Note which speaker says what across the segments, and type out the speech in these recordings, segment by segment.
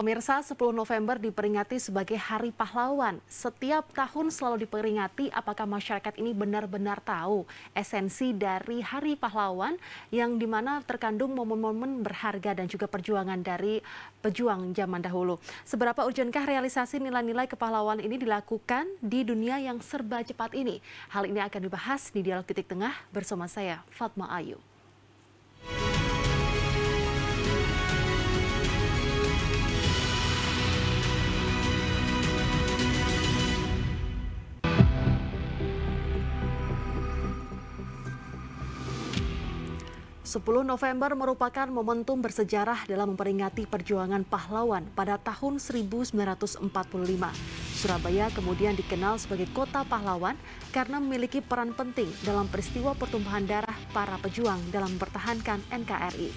Speaker 1: Pemirsa, 10 November diperingati sebagai Hari Pahlawan. Setiap tahun selalu diperingati apakah masyarakat ini benar-benar tahu esensi dari Hari Pahlawan yang dimana terkandung momen-momen berharga dan juga perjuangan dari pejuang zaman dahulu. Seberapa urgenkah realisasi nilai-nilai kepahlawan ini dilakukan di dunia yang serba cepat ini? Hal ini akan dibahas di Dialog Titik Tengah bersama saya, Fatma Ayu. 10 November merupakan momentum bersejarah dalam memperingati perjuangan pahlawan pada tahun 1945. Surabaya kemudian dikenal sebagai kota pahlawan karena memiliki peran penting dalam peristiwa pertumpahan darah para pejuang dalam mempertahankan NKRI.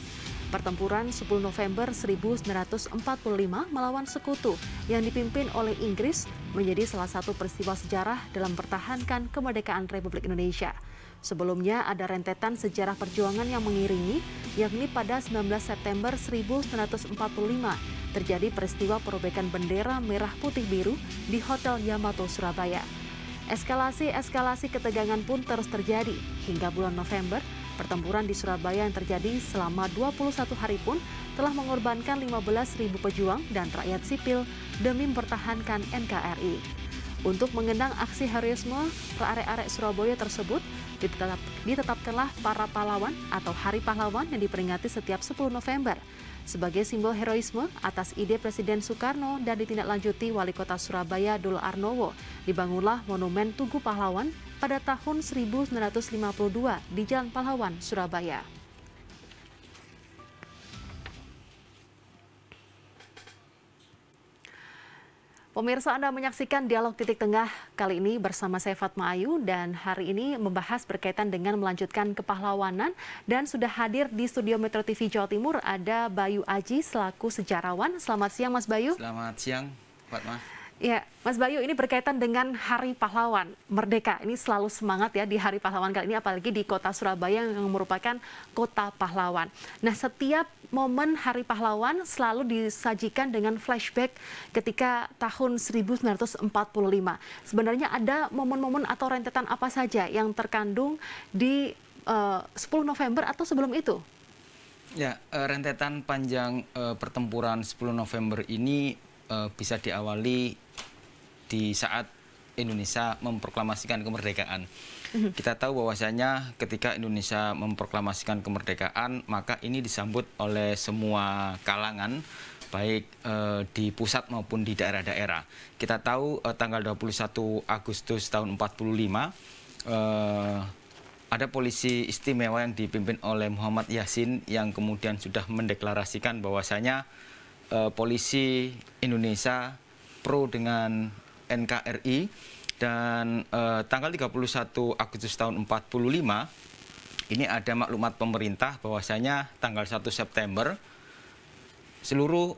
Speaker 1: Pertempuran 10 November 1945 melawan sekutu yang dipimpin oleh Inggris menjadi salah satu peristiwa sejarah dalam mempertahankan kemerdekaan Republik Indonesia. Sebelumnya ada rentetan sejarah perjuangan yang mengiringi, yakni pada 19 September 1945 terjadi peristiwa perobekan bendera merah putih biru di Hotel Yamato, Surabaya. Eskalasi-eskalasi ketegangan pun terus terjadi hingga bulan November Pertempuran di Surabaya yang terjadi selama 21 hari pun telah mengorbankan 15.000 pejuang dan rakyat sipil demi mempertahankan NKRI. Untuk mengenang aksi heroisme, arek-arek Surabaya tersebut Ditetap, ditetapkanlah para pahlawan atau Hari Pahlawan yang diperingati setiap 10 November sebagai simbol heroisme atas ide Presiden Soekarno dan ditindaklanjuti Wali Kota Surabaya Dul Arnowo. Dibangunlah Monumen Tugu Pahlawan pada tahun 1952 di Jalan Pahlawan, Surabaya. Pemirsa Anda menyaksikan Dialog Titik Tengah kali ini bersama saya Fatma Ayu dan hari ini membahas berkaitan dengan melanjutkan kepahlawanan dan sudah hadir di studio Metro TV Jawa Timur ada Bayu Aji selaku sejarawan. Selamat siang Mas Bayu.
Speaker 2: Selamat siang Fatma.
Speaker 1: Ya, Mas Bayu, ini berkaitan dengan Hari Pahlawan Merdeka. Ini selalu semangat ya di Hari Pahlawan kali ini, apalagi di kota Surabaya yang merupakan kota pahlawan. Nah, setiap momen Hari Pahlawan selalu disajikan dengan flashback ketika tahun 1945. Sebenarnya ada momen-momen atau rentetan apa saja yang terkandung di eh, uh, 10 November atau sebelum itu?
Speaker 2: Ya, eh, rentetan panjang uh, pertempuran 10 November ini Eh, bisa diawali di saat Indonesia memproklamasikan kemerdekaan. Mhm. Kita tahu bahwasanya ketika Indonesia memproklamasikan kemerdekaan, maka ini disambut oleh semua kalangan baik e, di pusat maupun di daerah-daerah. Kita tahu e, tanggal 21 Agustus tahun 45 e, ada polisi istimewa yang dipimpin oleh Muhammad Yasin yang kemudian sudah mendeklarasikan bahwasanya uh, polisi Indonesia pro dengan NKRI dan uh, tanggal 31 Agustus tahun 45 ini ada maklumat pemerintah bahwasanya tanggal 1 September seluruh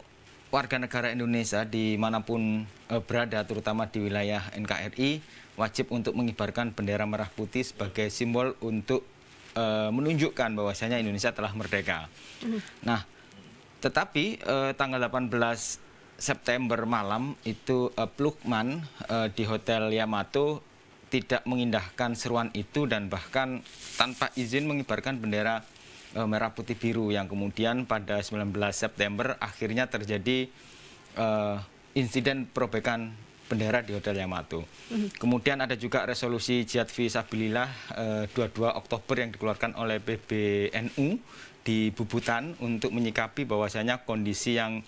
Speaker 2: warga negara Indonesia dimanapun uh, berada terutama di wilayah NKRI wajib untuk mengibarkan bendera merah putih sebagai simbol untuk menunjukkan bahwasanya Indonesia telah merdeka. Mm-hmm. Nah, tetapi eh, tanggal 18 September malam itu eh, Plukman eh, di Hotel Yamato tidak mengindahkan seruan itu dan bahkan tanpa izin mengibarkan bendera eh, merah putih biru yang kemudian pada 19 September akhirnya terjadi eh, insiden perobekan bendera di Hotel Yamato. Kemudian ada juga resolusi Jihad Fisabilillah eh, 22 Oktober yang dikeluarkan oleh PBNU di Bubutan untuk menyikapi bahwasanya kondisi yang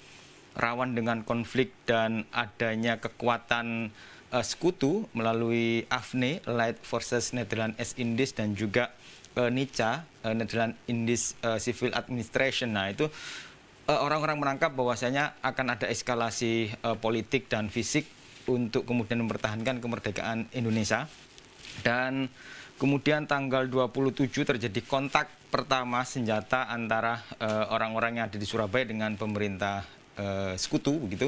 Speaker 2: rawan dengan konflik dan adanya kekuatan eh, sekutu melalui AFNE, Light Forces Netherlands S Indies dan juga eh, NICA, eh, Netherlands Indies eh, Civil Administration. Nah, itu eh, orang-orang menangkap bahwasanya akan ada eskalasi uh, politik dan fisik untuk kemudian mempertahankan kemerdekaan Indonesia dan Kemudian tanggal 27 terjadi kontak pertama senjata antara eh, orang-orang uh, yang ada di Surabaya dengan pemerintah uh, sekutu begitu.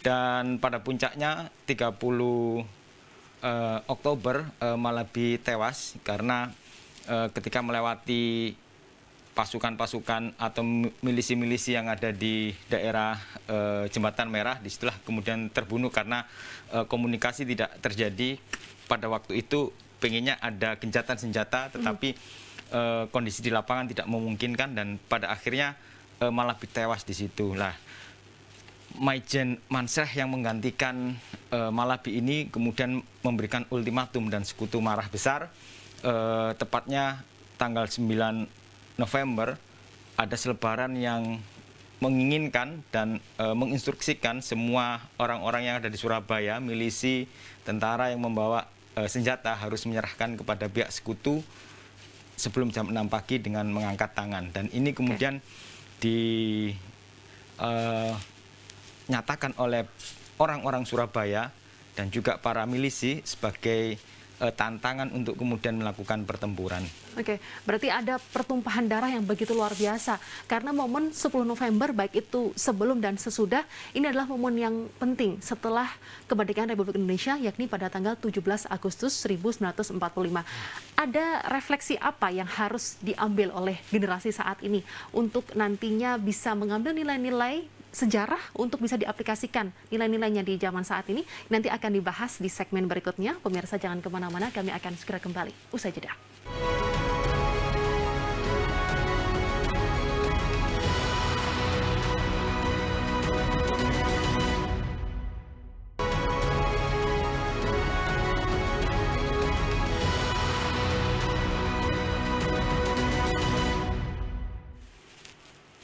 Speaker 2: Dan pada puncaknya 30 uh, eh, Oktober Malabi tewas karena ketika melewati pasukan-pasukan atau milisi-milisi yang ada di daerah e, Jembatan Merah di disitulah kemudian terbunuh karena e, komunikasi tidak terjadi pada waktu itu pengennya ada gencatan senjata hmm. tetapi e, kondisi di lapangan tidak memungkinkan dan pada akhirnya e, malah tewas di situ lah Maijen Mansyah yang menggantikan e, Malabi ini kemudian memberikan ultimatum dan sekutu marah besar e, tepatnya tanggal 9 November ada selebaran yang menginginkan dan e, menginstruksikan semua orang-orang yang ada di Surabaya, milisi, tentara yang membawa e, senjata harus menyerahkan kepada pihak sekutu sebelum jam 6 pagi dengan mengangkat tangan. Dan ini kemudian dinyatakan eh, e, oleh orang-orang Surabaya dan juga para milisi sebagai uh, tantangan untuk kemudian melakukan pertempuran.
Speaker 1: Oke, berarti ada pertumpahan darah yang begitu luar biasa. Karena momen 10 November baik itu sebelum dan sesudah ini adalah momen yang penting setelah kemerdekaan Republik Indonesia yakni pada tanggal 17 Agustus 1945. Ada refleksi apa yang harus diambil oleh generasi saat ini untuk nantinya bisa mengambil nilai-nilai sejarah untuk bisa diaplikasikan nilai-nilainya di zaman saat ini nanti akan dibahas di segmen berikutnya. Pemirsa jangan kemana-mana, kami akan segera kembali. Usai jeda.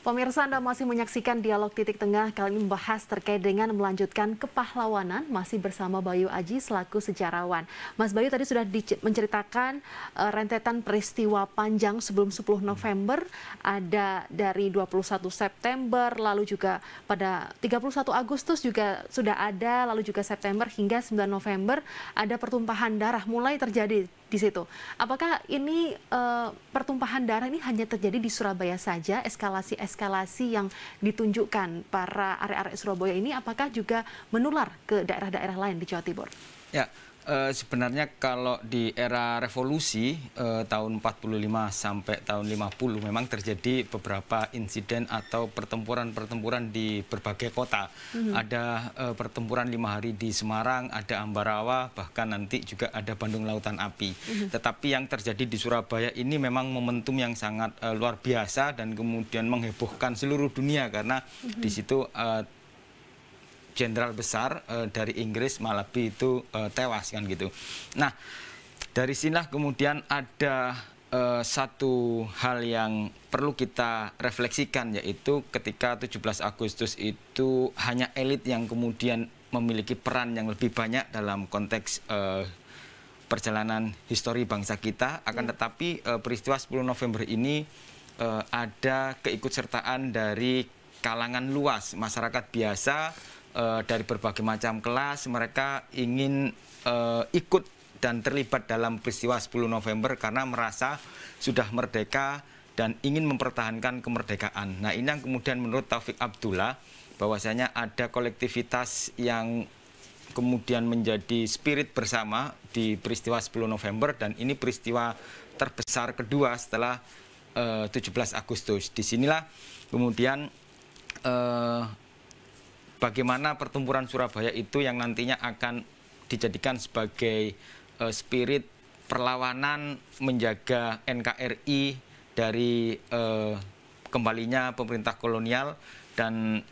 Speaker 1: Pemirsa Anda masih menyaksikan dialog titik tengah kali ini membahas terkait dengan melanjutkan kepahlawanan masih bersama Bayu Aji selaku sejarawan. Mas Bayu tadi sudah menceritakan uh, rentetan peristiwa panjang sebelum 10 November ada dari 21 September lalu juga pada 31 Agustus juga sudah ada lalu juga September hingga 9 November ada pertumpahan darah mulai terjadi di situ. Apakah ini uh, pertumpahan darah ini hanya terjadi di Surabaya saja eskalasi eskalasi eskalasi yang ditunjukkan para area-area Surabaya ini apakah juga menular ke daerah-daerah lain di Jawa Timur?
Speaker 2: Ya, uh, sebenarnya kalau di era revolusi uh, tahun 45 sampai tahun 50 memang terjadi beberapa insiden atau pertempuran-pertempuran di berbagai kota. Mm -hmm. Ada uh, pertempuran lima hari di Semarang, ada Ambarawa, bahkan nanti juga ada Bandung Lautan Api. Mm -hmm. Tetapi yang terjadi di Surabaya ini memang momentum yang sangat uh, luar biasa dan kemudian menghebohkan seluruh dunia karena mm -hmm. di mhm. situ uh, jenderal besar e, dari Inggris Malabi itu e, tewas kan gitu. Nah dari sinilah kemudian ada e, satu hal yang perlu kita refleksikan yaitu ketika 17 Agustus itu hanya elit yang kemudian memiliki peran yang lebih banyak dalam konteks e, perjalanan histori bangsa kita akan iya. tetapi e, peristiwa 10 November ini e, ada keikutsertaan dari kalangan luas masyarakat biasa uh, dari berbagai macam kelas mereka ingin uh, ikut dan terlibat dalam peristiwa 10 November karena merasa sudah merdeka dan ingin mempertahankan kemerdekaan. Nah ini yang kemudian menurut Taufik Abdullah bahwasanya ada kolektivitas yang kemudian menjadi spirit bersama di peristiwa 10 November dan ini peristiwa terbesar kedua setelah eh, uh, 17 Agustus. Disinilah kemudian uh, bagaimana pertempuran Surabaya itu yang nantinya akan dijadikan sebagai uh, spirit perlawanan menjaga NKRI dari uh, kembalinya pemerintah kolonial dan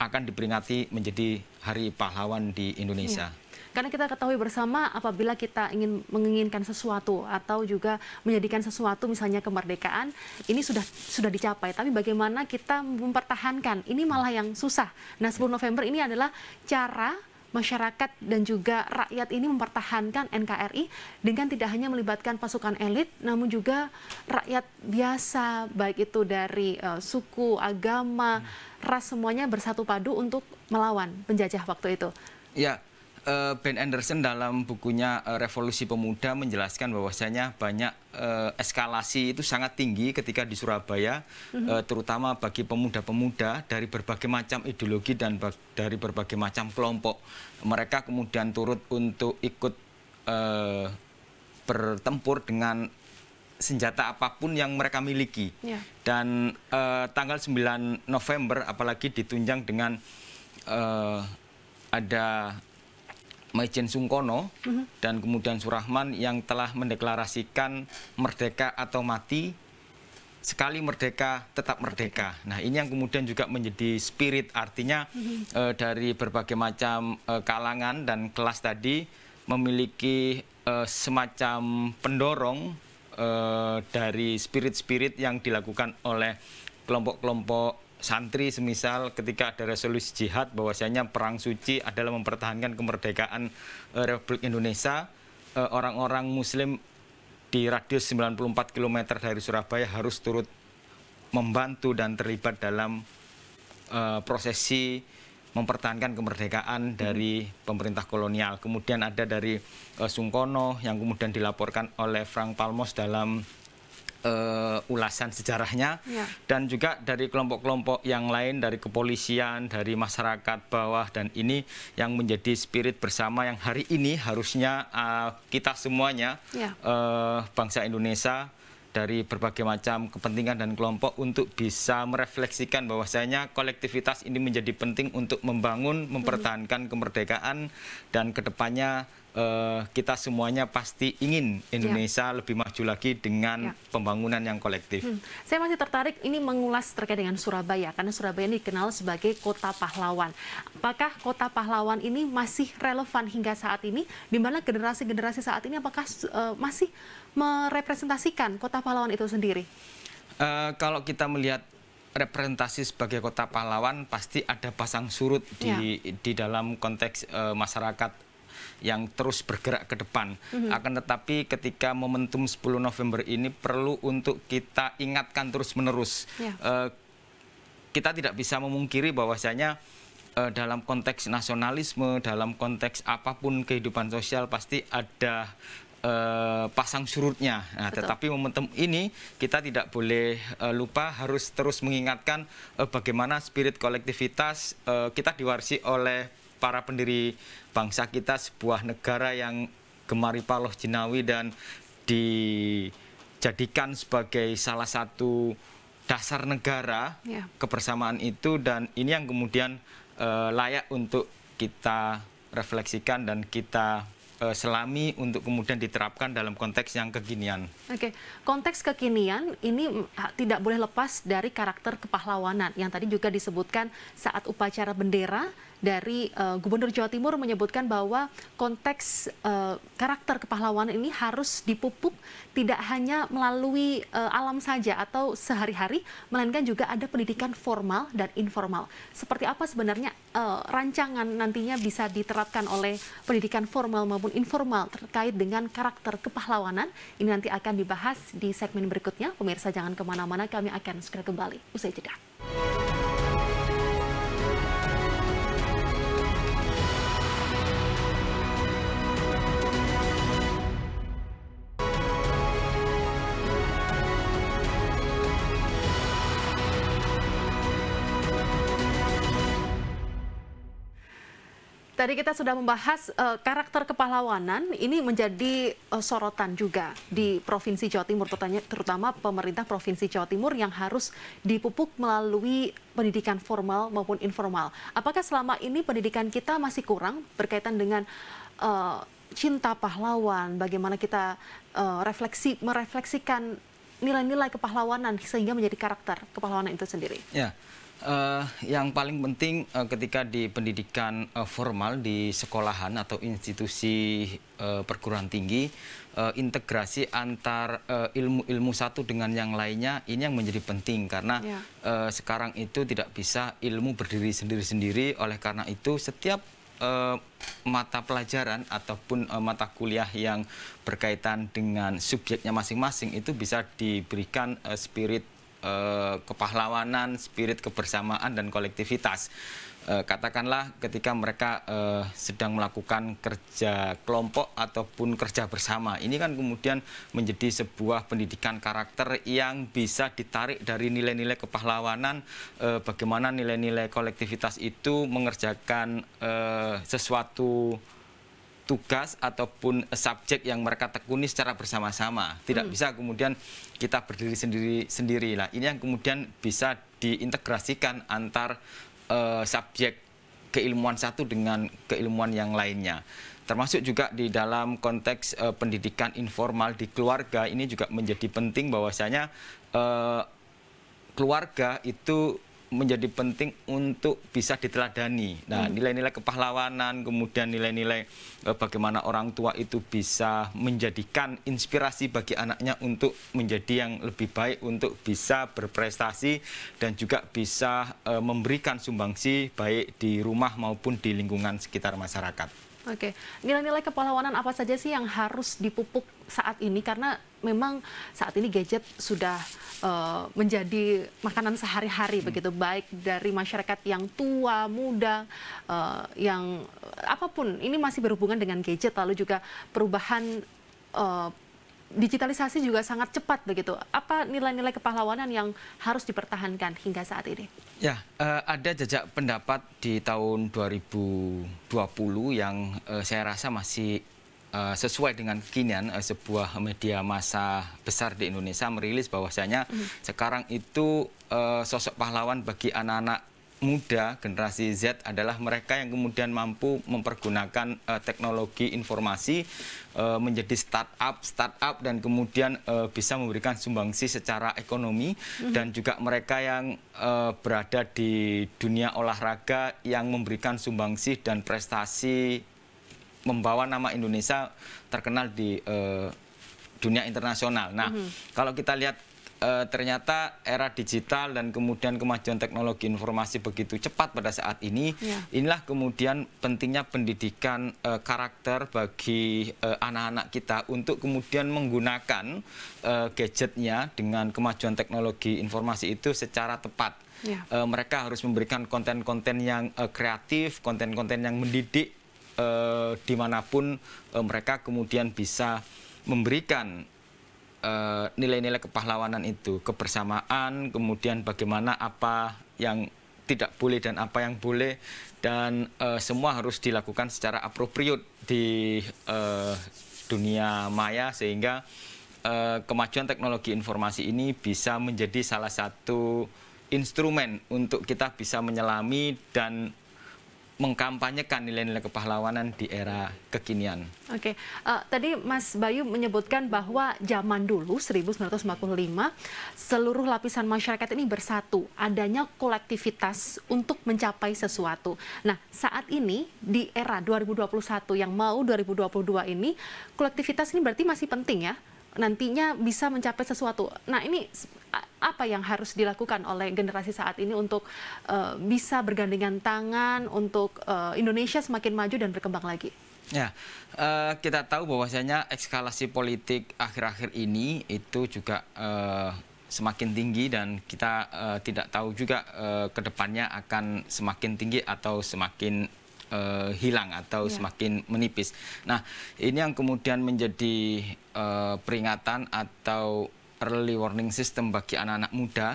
Speaker 2: akan diperingati menjadi Hari Pahlawan di Indonesia. Ya.
Speaker 1: Karena kita ketahui bersama apabila kita ingin menginginkan sesuatu atau juga menjadikan sesuatu misalnya kemerdekaan, ini sudah sudah dicapai. Tapi bagaimana kita mempertahankan? Ini malah yang susah. Nah, 10 November ini adalah cara masyarakat dan juga rakyat ini mempertahankan NKRI dengan tidak hanya melibatkan pasukan elit, namun juga rakyat biasa, baik itu dari uh, suku, agama, hmm. ras semuanya bersatu padu untuk melawan penjajah waktu itu.
Speaker 2: Ya, uh, Ben Anderson dalam bukunya eh, Revolusi Pemuda menjelaskan bahwasanya banyak eh, eskalasi itu sangat tinggi ketika di Surabaya, mm-hmm. terutama bagi pemuda-pemuda dari berbagai macam ideologi dan dari berbagai macam kelompok. Mereka kemudian turut untuk ikut uh, bertempur dengan senjata apapun yang mereka miliki. Yeah. Dan uh, tanggal 9 November apalagi ditunjang dengan uh, ada Majen Sungkono mm -hmm. dan kemudian Surahman yang telah mendeklarasikan merdeka atau mati sekali merdeka tetap merdeka. Nah ini yang kemudian juga menjadi spirit artinya mm -hmm. uh, dari berbagai macam uh, kalangan dan kelas tadi memiliki uh, semacam pendorong dari spirit-spirit yang dilakukan oleh kelompok-kelompok santri semisal ketika ada resolusi jihad bahwasanya perang suci adalah mempertahankan kemerdekaan uh, Republik Indonesia eh, orang-orang uh, muslim di radius 94 km dari Surabaya harus turut membantu dan terlibat dalam uh, prosesi mempertahankan kemerdekaan hmm. dari pemerintah kolonial. Kemudian ada dari uh, Sungkono yang kemudian dilaporkan oleh Frank Palmos dalam uh, ulasan sejarahnya ya. dan juga dari kelompok-kelompok yang lain dari kepolisian, dari masyarakat bawah dan ini yang menjadi spirit bersama yang hari ini harusnya uh, kita semuanya ya. uh, bangsa Indonesia dari berbagai macam kepentingan dan kelompok untuk bisa merefleksikan bahwasanya kolektivitas ini menjadi penting untuk membangun, mempertahankan kemerdekaan dan kedepannya uh, kita semuanya pasti ingin Indonesia ya. lebih maju lagi dengan ya. pembangunan yang kolektif. Hmm.
Speaker 1: Saya masih tertarik ini mengulas terkait dengan Surabaya karena Surabaya ini dikenal sebagai kota pahlawan. Apakah kota pahlawan ini masih relevan hingga saat ini? Di mana generasi-generasi saat ini apakah uh, masih merepresentasikan kota pahlawan itu sendiri?
Speaker 2: Uh, kalau kita melihat representasi sebagai kota pahlawan pasti ada pasang surut di ya. di dalam konteks uh, masyarakat yang terus bergerak ke depan. Mm -hmm. Akan tetapi ketika momentum 10 November ini perlu untuk kita ingatkan terus-menerus. Yeah. Ya. kita tidak bisa memungkiri bahwasanya eh, dalam konteks nasionalisme, dalam konteks apapun kehidupan sosial pasti ada eh, pasang surutnya. Nah, tetapi momentum ini kita tidak boleh uh, lupa harus terus mengingatkan uh, bagaimana spirit kolektivitas uh, kita diwarisi oleh para pendiri bangsa kita sebuah negara yang gemari paloh jinawi dan dijadikan sebagai salah satu dasar negara ya. kebersamaan itu dan ini yang kemudian uh, layak untuk kita refleksikan dan kita uh, selami untuk kemudian diterapkan dalam konteks yang kekinian.
Speaker 1: Oke, konteks kekinian ini tidak boleh lepas dari karakter kepahlawanan yang tadi juga disebutkan saat upacara bendera dari uh, Gubernur Jawa Timur menyebutkan bahwa konteks uh, karakter kepahlawanan ini harus dipupuk tidak hanya melalui uh, alam saja atau sehari-hari, melainkan juga ada pendidikan formal dan informal. Seperti apa sebenarnya uh, rancangan nantinya bisa diterapkan oleh pendidikan formal maupun informal terkait dengan karakter kepahlawanan? Ini nanti akan dibahas di segmen berikutnya. Pemirsa jangan kemana-mana, kami akan segera kembali. Usai jeda. tadi kita sudah membahas uh, karakter kepahlawanan ini menjadi uh, sorotan juga di Provinsi Jawa Timur, terutama, pemerintah Provinsi Jawa Timur yang harus dipupuk melalui pendidikan formal maupun informal. Apakah selama ini pendidikan kita masih kurang berkaitan dengan uh, cinta pahlawan, bagaimana kita uh, refleksi merefleksikan nilai-nilai kepahlawanan sehingga menjadi karakter kepahlawanan itu sendiri?
Speaker 2: Ya, Uh, yang paling penting uh, ketika di pendidikan uh, formal di sekolahan atau institusi uh, perguruan tinggi uh, integrasi antar ilmu-ilmu uh, satu dengan yang lainnya ini yang menjadi penting karena yeah. Ya. uh, sekarang itu tidak bisa ilmu berdiri sendiri-sendiri oleh karena itu setiap uh, mata pelajaran ataupun uh, mata kuliah yang berkaitan dengan subjeknya masing-masing itu bisa diberikan uh, spirit Eh, kepahlawanan, spirit kebersamaan dan kolektivitas. Eh, katakanlah ketika mereka eh, sedang melakukan kerja kelompok ataupun kerja bersama, ini kan kemudian menjadi sebuah pendidikan karakter yang bisa ditarik dari nilai-nilai kepahlawanan, eh, bagaimana nilai-nilai kolektivitas itu mengerjakan eh, sesuatu tugas ataupun subjek yang mereka tekuni secara bersama-sama. Tidak hmm. bisa kemudian kita berdiri sendiri-sendiri lah. Ini yang kemudian bisa diintegrasikan antar uh, subjek keilmuan satu dengan keilmuan yang lainnya. Termasuk juga di dalam konteks uh, pendidikan informal di keluarga ini juga menjadi penting bahwasanya uh, keluarga itu menjadi penting untuk bisa diteladani. Nah, hmm. nilai-nilai kepahlawanan, kemudian nilai-nilai e, bagaimana orang tua itu bisa menjadikan inspirasi bagi anaknya untuk menjadi yang lebih baik, untuk bisa berprestasi dan juga bisa e, memberikan sumbangsi baik di rumah maupun di lingkungan sekitar masyarakat.
Speaker 1: Oke, nilai-nilai kepahlawanan apa saja sih yang harus dipupuk saat ini? Karena memang saat ini gadget sudah uh, menjadi makanan sehari-hari hmm. begitu, baik dari masyarakat yang tua, muda, uh, yang apapun. Ini masih berhubungan dengan gadget, lalu juga perubahan uh, digitalisasi juga sangat cepat begitu. Apa nilai-nilai kepahlawanan yang harus dipertahankan hingga saat ini?
Speaker 2: Ya, eh, ada jejak pendapat di tahun 2020 yang eh, saya rasa masih eh, sesuai dengan kekinian sebuah media massa besar di Indonesia merilis bahwasanya mm. sekarang itu sosok pahlawan bagi anak-anak muda, generasi Z adalah mereka yang kemudian mampu mempergunakan uh, teknologi informasi uh, menjadi startup, startup dan kemudian uh, bisa memberikan sumbangsi secara ekonomi mm-hmm. dan juga mereka yang uh, berada di dunia olahraga yang memberikan sumbangsi dan prestasi membawa nama Indonesia terkenal di uh, dunia internasional. Nah, mm-hmm. kalau kita lihat Eh, ternyata era digital dan kemudian kemajuan teknologi informasi begitu cepat pada saat ini. Ya. Inilah kemudian pentingnya pendidikan e, karakter bagi eh, anak-anak kita untuk kemudian menggunakan e, gadgetnya dengan kemajuan teknologi informasi itu secara tepat. Ya. E, mereka harus memberikan konten-konten yang e, kreatif, konten-konten yang mendidik e, dimanapun e, mereka kemudian bisa memberikan Eh, nilai-nilai kepahlawanan itu, kebersamaan, kemudian bagaimana apa yang tidak boleh dan apa yang boleh dan uh, semua harus dilakukan secara apropriat di uh, dunia maya sehingga uh, kemajuan teknologi informasi ini bisa menjadi salah satu instrumen untuk kita bisa menyelami dan mengkampanyekan nilai-nilai kepahlawanan di era kekinian.
Speaker 1: Oke, okay. uh, eh, tadi Mas Bayu menyebutkan bahwa zaman dulu 1945 seluruh lapisan masyarakat ini bersatu, adanya kolektivitas untuk mencapai sesuatu. Nah, saat ini di era 2021 yang mau 2022 ini kolektivitas ini berarti masih penting ya nantinya bisa mencapai sesuatu. Nah ini apa yang harus dilakukan oleh generasi saat ini untuk uh, bisa bergandengan tangan untuk uh, Indonesia semakin maju dan berkembang lagi?
Speaker 2: Ya, uh, kita tahu bahwasanya eskalasi politik akhir-akhir ini itu juga uh, semakin tinggi dan kita uh, tidak tahu juga uh, kedepannya akan semakin tinggi atau semakin uh, hilang atau ya. semakin menipis. Nah, ini yang kemudian menjadi uh, peringatan atau early warning system bagi anak-anak muda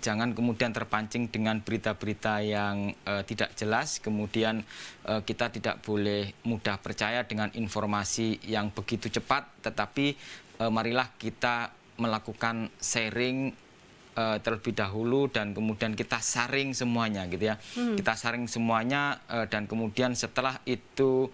Speaker 2: jangan kemudian terpancing dengan berita-berita yang uh, tidak jelas kemudian uh, kita tidak boleh mudah percaya dengan informasi yang begitu cepat tetapi uh, marilah kita melakukan sharing uh, terlebih dahulu dan kemudian kita saring semuanya gitu ya hmm. kita saring semuanya uh, dan kemudian setelah itu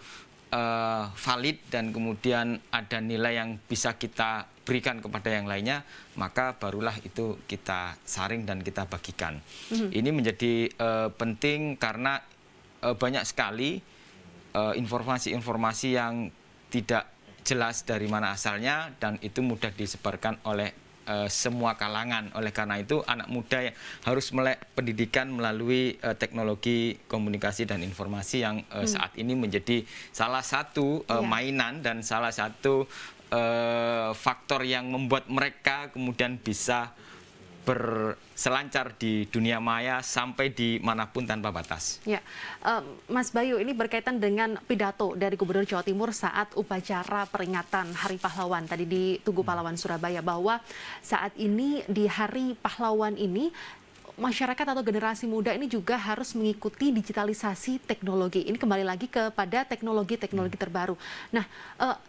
Speaker 2: uh, valid dan kemudian ada nilai yang bisa kita berikan kepada yang lainnya, maka barulah itu kita saring dan kita bagikan. Mm -hmm. Ini menjadi uh, penting karena uh, banyak sekali eh, informasi-informasi uh, yang tidak jelas dari mana asalnya dan itu mudah disebarkan oleh uh, semua kalangan. Oleh karena itu anak muda yang harus melek pendidikan melalui uh, teknologi komunikasi dan informasi yang uh, hmm. saat ini menjadi salah satu uh, yeah. mainan dan salah satu Eh, faktor yang membuat mereka kemudian bisa berselancar di dunia maya sampai di manapun tanpa batas.
Speaker 1: Ya, eh, Mas Bayu ini berkaitan dengan pidato dari Gubernur Jawa Timur saat upacara peringatan Hari Pahlawan tadi di Tugu Pahlawan Surabaya bahwa saat ini di Hari Pahlawan ini masyarakat atau generasi muda ini juga harus mengikuti digitalisasi teknologi. Ini kembali lagi kepada teknologi-teknologi terbaru. Nah, eh,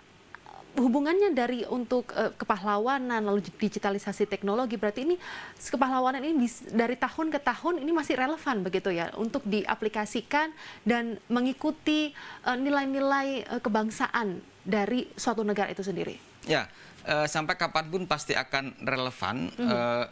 Speaker 1: hubungannya dari untuk uh, kepahlawanan lalu digitalisasi teknologi berarti ini kepahlawanan ini bis, dari tahun ke tahun ini masih relevan begitu ya untuk diaplikasikan dan mengikuti eh, nilai-nilai uh, uh, kebangsaan dari suatu negara itu sendiri.
Speaker 2: Ya, uh, sampai kapanpun pasti akan relevan mm -hmm. uh,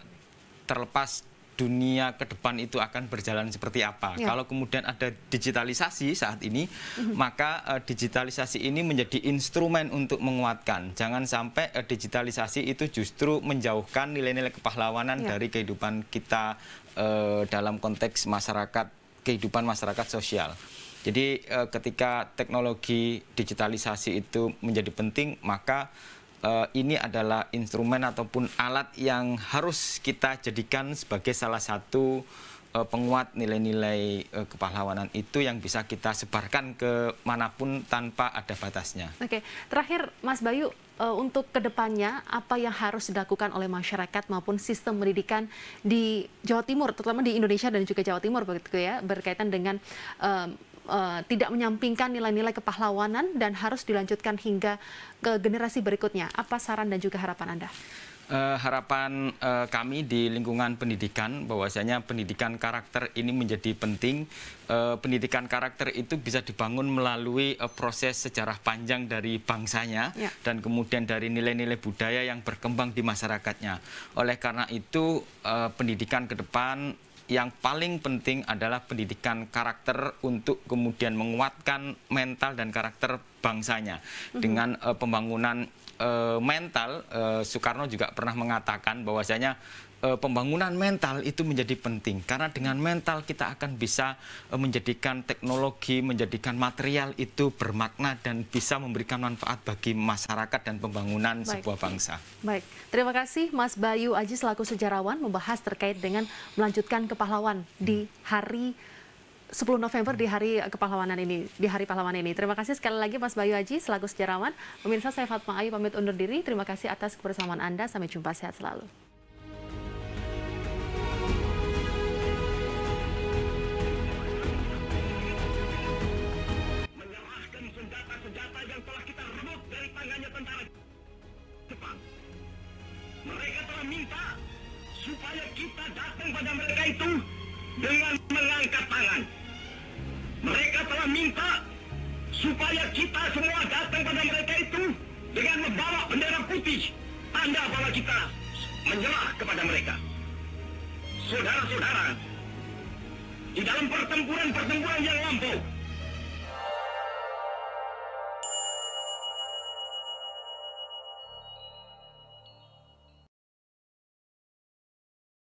Speaker 2: terlepas dunia ke depan itu akan berjalan seperti apa. Ya. Kalau kemudian ada digitalisasi saat ini, uh mhm. -huh. maka uh, digitalisasi ini menjadi instrumen untuk menguatkan. Jangan sampai uh, digitalisasi itu justru menjauhkan nilai-nilai kepahlawanan ya. dari kehidupan kita uh, dalam konteks masyarakat, kehidupan masyarakat sosial. Jadi uh, ketika teknologi digitalisasi itu menjadi penting, maka Eh, ini adalah instrumen ataupun alat yang harus kita jadikan sebagai salah satu eh, penguat nilai-nilai eh, kepahlawanan itu yang bisa kita sebarkan ke manapun tanpa ada batasnya.
Speaker 1: Oke, terakhir Mas Bayu untuk kedepannya apa yang harus dilakukan oleh masyarakat maupun sistem pendidikan di Jawa Timur, terutama di Indonesia dan juga Jawa Timur begitu ya berkaitan dengan um, Eh, tidak menyampingkan nilai-nilai kepahlawanan dan harus dilanjutkan hingga ke generasi berikutnya. Apa saran dan juga harapan Anda?
Speaker 2: Uh, harapan uh, kami di lingkungan pendidikan bahwasanya pendidikan karakter ini menjadi penting. Uh, pendidikan karakter itu bisa dibangun melalui uh, proses sejarah panjang dari bangsanya yeah. dan kemudian dari nilai-nilai budaya yang berkembang di masyarakatnya. Oleh karena itu uh, pendidikan ke depan yang paling penting adalah pendidikan karakter untuk kemudian menguatkan mental dan karakter bangsanya mhm. dengan uh, pembangunan uh, mental uh, Soekarno juga pernah mengatakan bahwasanya Eh, pembangunan mental itu menjadi penting karena dengan mental kita akan bisa eh, menjadikan teknologi, menjadikan material itu bermakna dan bisa memberikan manfaat bagi masyarakat dan pembangunan Baik. sebuah
Speaker 1: bangsa. Baik, terima kasih Mas Bayu Aji selaku sejarawan membahas terkait dengan melanjutkan kepahlawan di hmm. hari 10 November di hari kepahlawanan ini, di hari pahlawan ini. Terima kasih sekali lagi Mas Bayu Aji selaku sejarawan. Pemirsa saya Fatma Ayu pamit undur diri. Terima kasih atas kebersamaan Anda. Sampai jumpa sehat selalu.